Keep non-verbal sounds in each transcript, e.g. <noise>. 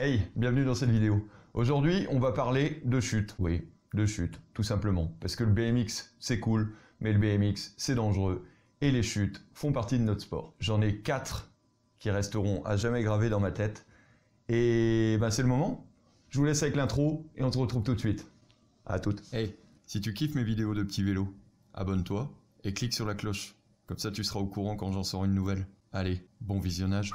Hey, bienvenue dans cette vidéo. Aujourd'hui, on va parler de chute. Oui, de chute, tout simplement. Parce que le BMX, c'est cool, mais le BMX, c'est dangereux. Et les chutes font partie de notre sport. J'en ai quatre qui resteront à jamais gravés dans ma tête. Et ben, c'est le moment. Je vous laisse avec l'intro et on se retrouve tout de suite. À toutes. Hey, si tu kiffes mes vidéos de petits vélos, abonne-toi et clique sur la cloche. Comme ça, tu seras au courant quand j'en sors une nouvelle. Allez, bon visionnage.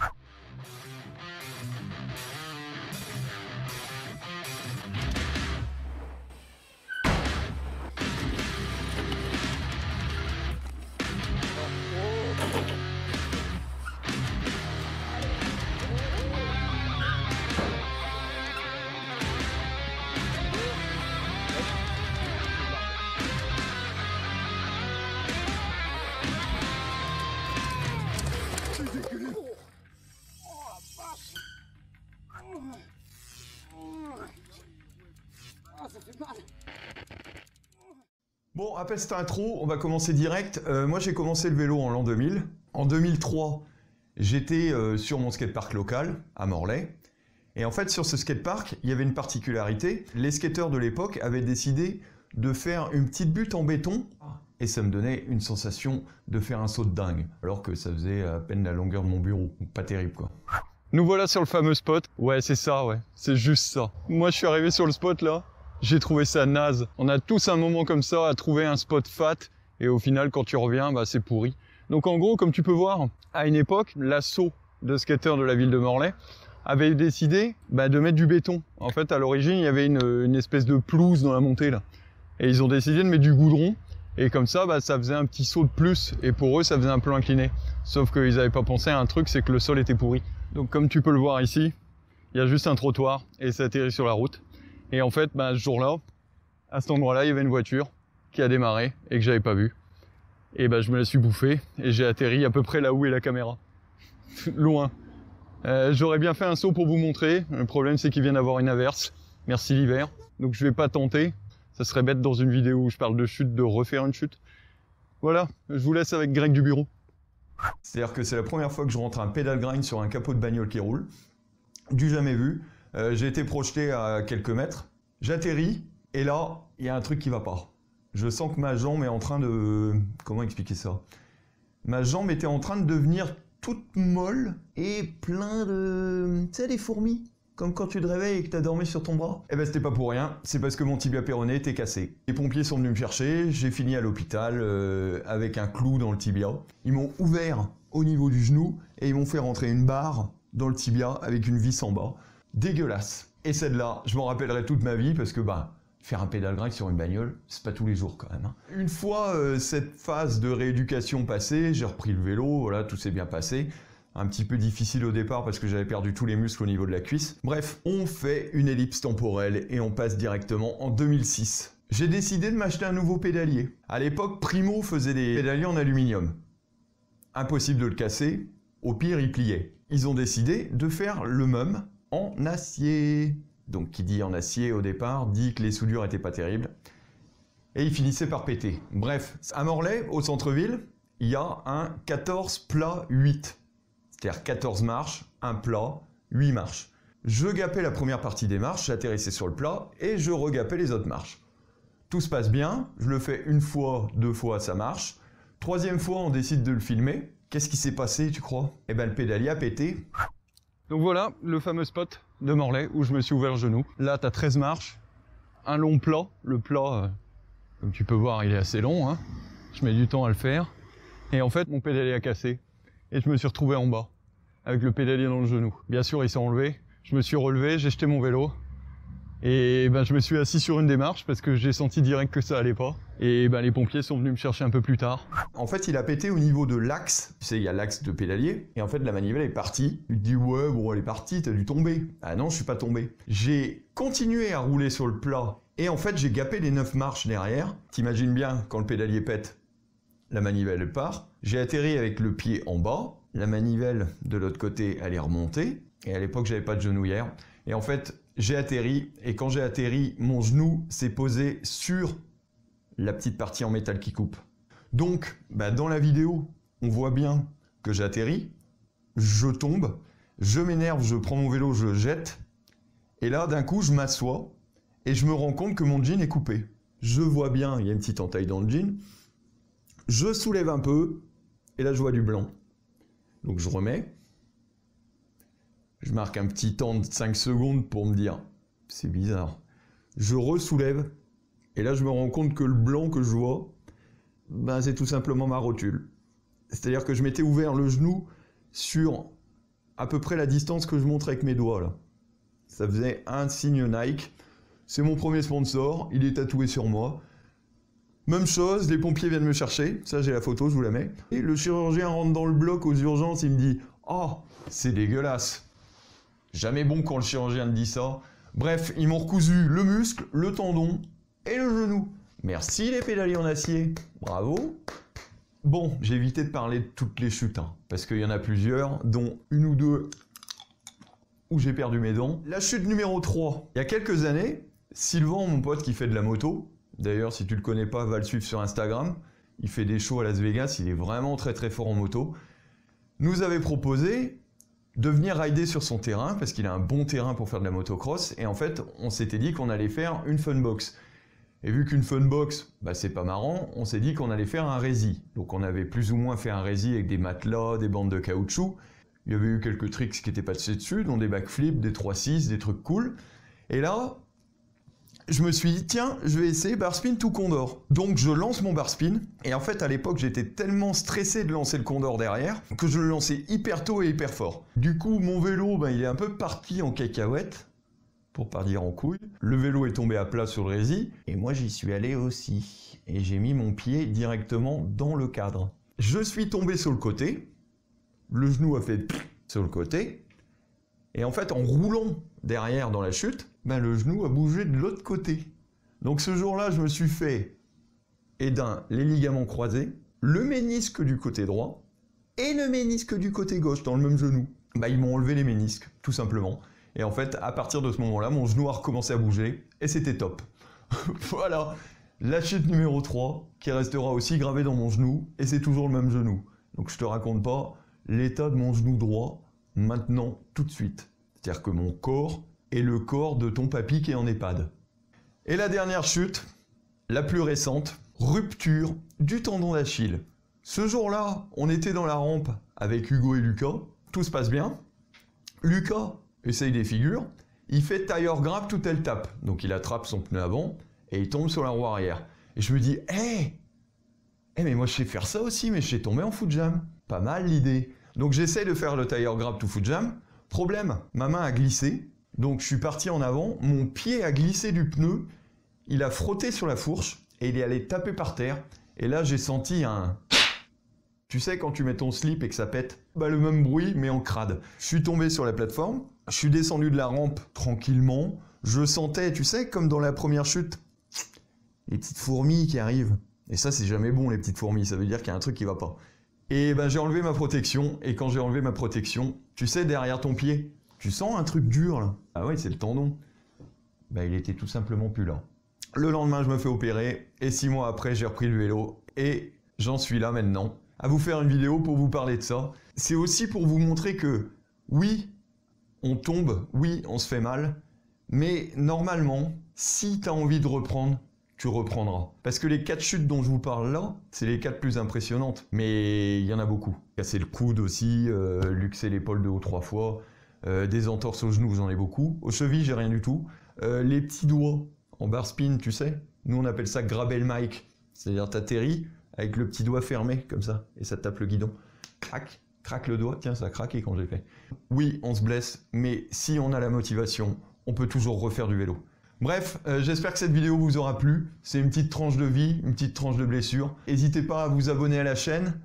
Bon, après cette intro, on va commencer direct. Euh, moi, j'ai commencé le vélo en l'an 2000. En 2003, j'étais euh, sur mon skatepark local à Morlaix. Et en fait, sur ce skatepark, il y avait une particularité. Les skateurs de l'époque avaient décidé de faire une petite butte en béton. Et ça me donnait une sensation de faire un saut de dingue, alors que ça faisait à peine la longueur de mon bureau. pas terrible, quoi. Nous voilà sur le fameux spot. Ouais, c'est ça, ouais. C'est juste ça. Moi, je suis arrivé sur le spot, là. J'ai trouvé ça naze. On a tous un moment comme ça à trouver un spot fat et au final quand tu reviens, bah, c'est pourri. Donc en gros, comme tu peux voir, à une époque, l'assaut de skateurs de la ville de Morlaix avait décidé bah, de mettre du béton. En fait, à l'origine, il y avait une, espèce de pelouse dans la montée là. Et ils ont décidé de mettre du goudron. Et comme ça, bah, ça faisait un petit saut de plus. Et pour eux, ça faisait un plan incliné. Sauf qu'ils n'avaient pas pensé à un truc, c'est que le sol était pourri. Donc comme tu peux le voir ici, il y a juste un trottoir et ça atterrit sur la route. Et en fait, bah, ce jour-là, à cet endroit-là, il y avait une voiture qui a démarré et que j'avais pas vue. Et ben, je me la suis bouffée et j'ai atterri à peu près là où est la caméra. <laughs> Loin. Euh, j'aurais bien fait un saut pour vous montrer. Le problème, c'est qu'il vient d'avoir une averse. Merci l'hiver. Donc je vais pas tenter. Ça serait bête dans une vidéo où je parle de chute de refaire une chute. Voilà, je vous laisse avec Greg du bureau. C'est-à-dire que c'est la première fois que je rentre un pédale grind sur un capot de bagnole qui roule. Du jamais vu. Euh, j'ai été projeté à quelques mètres. J'atterris et là, il y a un truc qui va pas. Je sens que ma jambe est en train de... Comment expliquer ça Ma jambe était en train de devenir toute molle et plein de... Tu sais, des fourmis comme quand tu te réveilles et que as dormi sur ton bras Eh ben c'était pas pour rien, c'est parce que mon tibia péroné était cassé. Les pompiers sont venus me chercher, j'ai fini à l'hôpital euh, avec un clou dans le tibia. Ils m'ont ouvert au niveau du genou et ils m'ont fait rentrer une barre dans le tibia avec une vis en bas dégueulasse. Et celle-là, je m'en rappellerai toute ma vie parce que ben faire un pédale grec sur une bagnole, c'est pas tous les jours quand même. Hein. Une fois euh, cette phase de rééducation passée, j'ai repris le vélo, voilà, tout s'est bien passé. Un petit peu difficile au départ parce que j'avais perdu tous les muscles au niveau de la cuisse. Bref, on fait une ellipse temporelle et on passe directement en 2006. J'ai décidé de m'acheter un nouveau pédalier. À l'époque, Primo faisait des pédaliers en aluminium. Impossible de le casser, au pire il pliait. Ils ont décidé de faire le même en acier. Donc qui dit en acier au départ dit que les soudures n'étaient pas terribles. Et il finissait par péter. Bref, à Morlaix, au centre-ville, il y a un 14 plat 8. C'est-à-dire 14 marches, un plat, 8 marches. Je gapais la première partie des marches, j'atterrissais sur le plat et je regapais les autres marches. Tout se passe bien, je le fais une fois, deux fois, ça marche. Troisième fois, on décide de le filmer. Qu'est-ce qui s'est passé, tu crois Eh ben, le pédalier a pété donc voilà le fameux spot de Morlaix où je me suis ouvert le genou. Là, tu as 13 marches, un long plat. Le plat, euh, comme tu peux voir, il est assez long. Hein. Je mets du temps à le faire. Et en fait, mon pédalier a cassé. Et je me suis retrouvé en bas, avec le pédalier dans le genou. Bien sûr, il s'est enlevé. Je me suis relevé, j'ai jeté mon vélo. Et ben, je me suis assis sur une démarche parce que j'ai senti direct que ça allait pas. Et ben, les pompiers sont venus me chercher un peu plus tard. En fait, il a pété au niveau de l'axe. Tu sais, il y a l'axe de pédalier. Et en fait, la manivelle est partie. Il dit, ouais, bon, elle est partie, t'as dû tomber. Ah non, je suis pas tombé. J'ai continué à rouler sur le plat. Et en fait, j'ai gapé les 9 marches derrière. T'imagines bien quand le pédalier pète, la manivelle part. J'ai atterri avec le pied en bas. La manivelle de l'autre côté, elle est remontée. Et à l'époque, j'avais pas de genouillère. Et en fait, j'ai atterri, et quand j'ai atterri, mon genou s'est posé sur la petite partie en métal qui coupe. Donc, bah, dans la vidéo, on voit bien que j'atterris, je tombe, je m'énerve, je prends mon vélo, je le jette, et là, d'un coup, je m'assois, et je me rends compte que mon jean est coupé. Je vois bien, il y a une petite entaille dans le jean, je soulève un peu, et là, je vois du blanc. Donc, je remets, je marque un petit temps de 5 secondes pour me dire, c'est bizarre. Je ressoulève et là je me rends compte que le blanc que je vois, ben, c'est tout simplement ma rotule. C'est-à-dire que je m'étais ouvert le genou sur à peu près la distance que je montre avec mes doigts Ça faisait un signe Nike. C'est mon premier sponsor, il est tatoué sur moi. Même chose, les pompiers viennent me chercher, ça j'ai la photo, je vous la mets. Et le chirurgien rentre dans le bloc aux urgences, il me dit Oh, c'est dégueulasse Jamais bon quand le chirurgien te dit ça. Bref, ils m'ont recousu le muscle, le tendon et le genou. Merci les pédaliers en acier. Bravo. Bon, j'ai évité de parler de toutes les chutes, hein, parce qu'il y en a plusieurs, dont une ou deux où j'ai perdu mes dents. La chute numéro 3. Il y a quelques années, Sylvain, mon pote qui fait de la moto, d'ailleurs si tu le connais pas, va le suivre sur Instagram, il fait des shows à Las Vegas, il est vraiment très très fort en moto, nous avait proposé de venir rider sur son terrain, parce qu'il a un bon terrain pour faire de la motocross, et en fait, on s'était dit qu'on allait faire une funbox. Et vu qu'une funbox, bah, c'est pas marrant, on s'est dit qu'on allait faire un rési. Donc on avait plus ou moins fait un rési avec des matelas, des bandes de caoutchouc. Il y avait eu quelques tricks qui étaient passés dessus, dont des backflips, des 3-6, des trucs cool. Et là, je me suis dit, tiens, je vais essayer bar spin tout Condor. Donc je lance mon bar spin. Et en fait, à l'époque, j'étais tellement stressé de lancer le Condor derrière que je le lançais hyper tôt et hyper fort. Du coup, mon vélo, ben, il est un peu parti en cacahuète pour pas dire en couille. Le vélo est tombé à plat sur le rési et moi j'y suis allé aussi. Et j'ai mis mon pied directement dans le cadre. Je suis tombé sur le côté, le genou a fait sur le côté, et en fait en roulant derrière dans la chute, ben, le genou a bougé de l'autre côté. Donc ce jour-là, je me suis fait, et eh d'un, ben, les ligaments croisés, le ménisque du côté droit et le ménisque du côté gauche dans le même genou. Ben, ils m'ont enlevé les ménisques, tout simplement. Et en fait, à partir de ce moment-là, mon genou a recommencé à bouger et c'était top. <laughs> voilà, la chute numéro 3 qui restera aussi gravée dans mon genou et c'est toujours le même genou. Donc je te raconte pas l'état de mon genou droit maintenant tout de suite. C'est-à-dire que mon corps et le corps de ton papy qui est en EHPAD. Et la dernière chute, la plus récente, rupture du tendon d'Achille. Ce jour-là, on était dans la rampe avec Hugo et Lucas, tout se passe bien. Lucas essaye des figures, il fait tailleur grab tout elle tape. Donc il attrape son pneu avant et il tombe sur la roue arrière. Et je me dis, hé eh hey, eh, mais moi je sais faire ça aussi, mais je suis tombé en foot jam. Pas mal l'idée. Donc j'essaie de faire le tailleur grab tout foot jam. Problème, ma main a glissé donc je suis parti en avant, mon pied a glissé du pneu, il a frotté sur la fourche et il est allé taper par terre. Et là j'ai senti un... Tu sais quand tu mets ton slip et que ça pète Bah le même bruit mais en crade. Je suis tombé sur la plateforme, je suis descendu de la rampe tranquillement, je sentais, tu sais, comme dans la première chute, les petites fourmis qui arrivent. Et ça c'est jamais bon les petites fourmis, ça veut dire qu'il y a un truc qui va pas. Et ben j'ai enlevé ma protection et quand j'ai enlevé ma protection, tu sais derrière ton pied, tu sens un truc dur là Ah ouais, c'est le tendon. Bah, il était tout simplement plus là. Le lendemain, je me fais opérer et six mois après, j'ai repris le vélo et j'en suis là maintenant à vous faire une vidéo pour vous parler de ça. C'est aussi pour vous montrer que oui, on tombe, oui, on se fait mal, mais normalement, si tu as envie de reprendre, tu reprendras. Parce que les quatre chutes dont je vous parle là, c'est les quatre plus impressionnantes. Mais il y en a beaucoup. Casser le coude aussi, euh, luxer l'épaule deux ou trois fois. Euh, des entorses aux genoux, j'en ai beaucoup. Aux chevilles, j'ai rien du tout. Euh, les petits doigts en bar spin, tu sais. Nous, on appelle ça le mic. C'est-à-dire, t'atterris avec le petit doigt fermé, comme ça, et ça te tape le guidon. Crac, craque le doigt. Tiens, ça a craqué quand j'ai fait. Oui, on se blesse, mais si on a la motivation, on peut toujours refaire du vélo. Bref, euh, j'espère que cette vidéo vous aura plu. C'est une petite tranche de vie, une petite tranche de blessure. N'hésitez pas à vous abonner à la chaîne,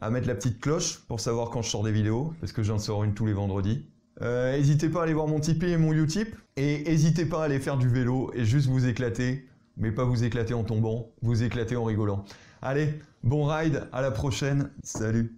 à mettre la petite cloche pour savoir quand je sors des vidéos, parce que j'en sors une tous les vendredis. N'hésitez euh, pas à aller voir mon Tipeee et mon Utip. Et n'hésitez pas à aller faire du vélo et juste vous éclater. Mais pas vous éclater en tombant, vous éclater en rigolant. Allez, bon ride, à la prochaine. Salut